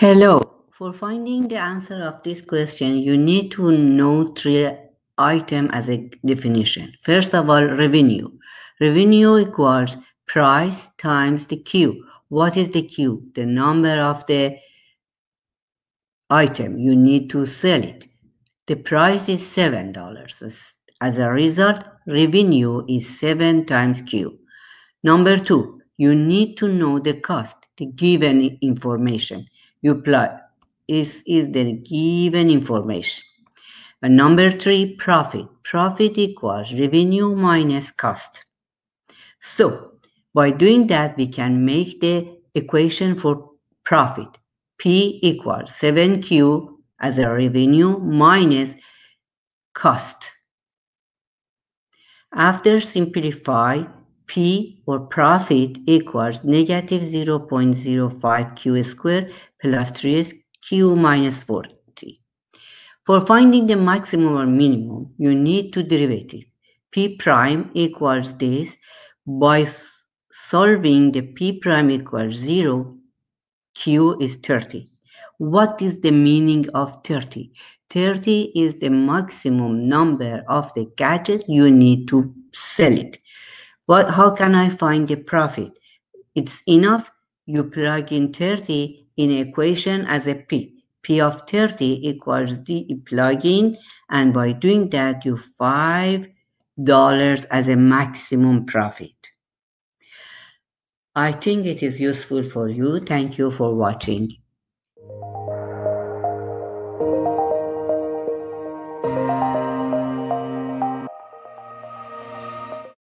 Hello. For finding the answer of this question, you need to know three items as a definition. First of all, revenue. Revenue equals price times the Q. What is the Q? The number of the item you need to sell it. The price is $7. As a result, revenue is 7 times Q. Number two, you need to know the cost, the given information you plot is, is the given information. And number three, profit. Profit equals revenue minus cost. So by doing that, we can make the equation for profit. P equals 7Q as a revenue minus cost. After simplify, P or profit equals negative 0.05 Q squared plus 3Q minus 40. For finding the maximum or minimum, you need two derivatives. P prime equals this by solving the P prime equals 0, Q is 30. What is the meaning of 30? 30 is the maximum number of the gadget you need to sell it. What, how can I find the profit? It's enough you plug in 30 in equation as a P. P of 30 equals the plug-in, and by doing that, you $5 as a maximum profit. I think it is useful for you. Thank you for watching.